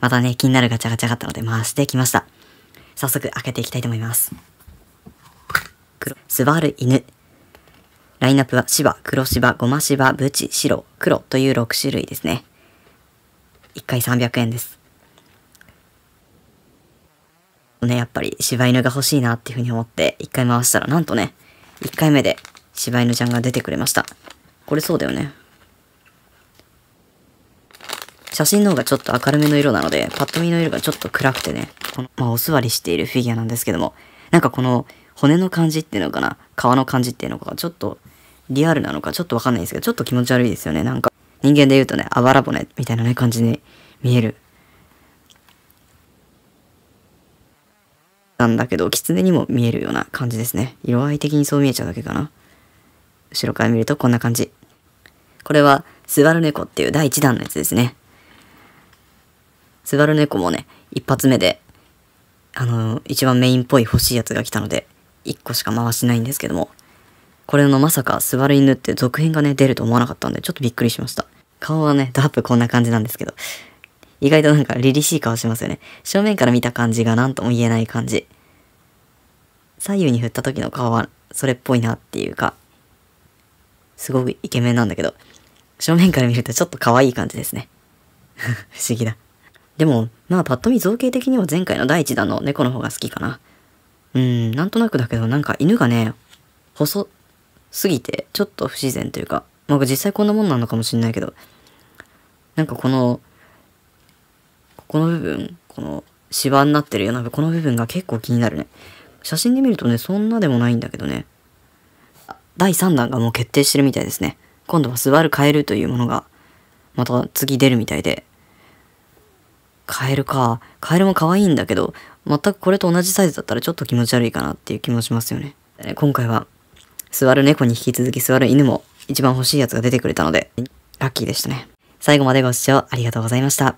またね、気になるガチャガチャがあったので回してきました。早速開けていきたいと思います。スバル犬。ラインナップは芝、黒芝、ゴマ芝、ブチ、白、黒という6種類ですね。1回300円です。ね、やっぱり柴犬が欲しいなっていうふうに思って1回回したらなんとね、1回目で柴犬ちゃんが出てくれました。これそうだよね。写真の方がちょっと明るめの色なので、パッと見の色がちょっと暗くてね、この、まあ、お座りしているフィギュアなんですけども、なんかこの骨の感じっていうのかな、皮の感じっていうのか、ちょっとリアルなのかちょっとわかんないんですけど、ちょっと気持ち悪いですよね。なんか人間で言うとね、あばら骨みたいなね、感じに見える。なんだけど、狐にも見えるような感じですね。色合い的にそう見えちゃうだけかな。後ろから見るとこんな感じ。これは、スバル猫っていう第1弾のやつですね。スバル猫もね、一発目で、あの一番メインっぽい欲しいやつが来たので、1個しか回してないんですけども、これのまさかスバル犬って続編がね、出ると思わなかったんで、ちょっとびっくりしました。顔はね、ダーップこんな感じなんですけど、意外となんか凛々しい顔しますよね。正面から見た感じが何とも言えない感じ。左右に振った時の顔はそれっぽいなっていうか、すごくイケメンなんだけど、正面から見るとちょっと可愛い感じですね。不思議だ。でも、まあパッと見造形的には前回の第一弾の猫の方が好きかな。うん、なんとなくだけどなんか犬がね、細すぎてちょっと不自然というか、まあ実際こんなもんなのかもしんないけど、なんかこの、ここの部分、この芝になってるような、この部分が結構気になるね。写真で見るとね、そんなでもないんだけどね。第3弾がもう決定してるみたいですね。今度は座るカエルというものが、また次出るみたいで、カエルか。カエルも可愛いんだけど、全くこれと同じサイズだったらちょっと気持ち悪いかなっていう気もしますよね。えー、今回は、座る猫に引き続き座る犬も一番欲しいやつが出てくれたので、ラッキーでしたね。最後までご視聴ありがとうございました。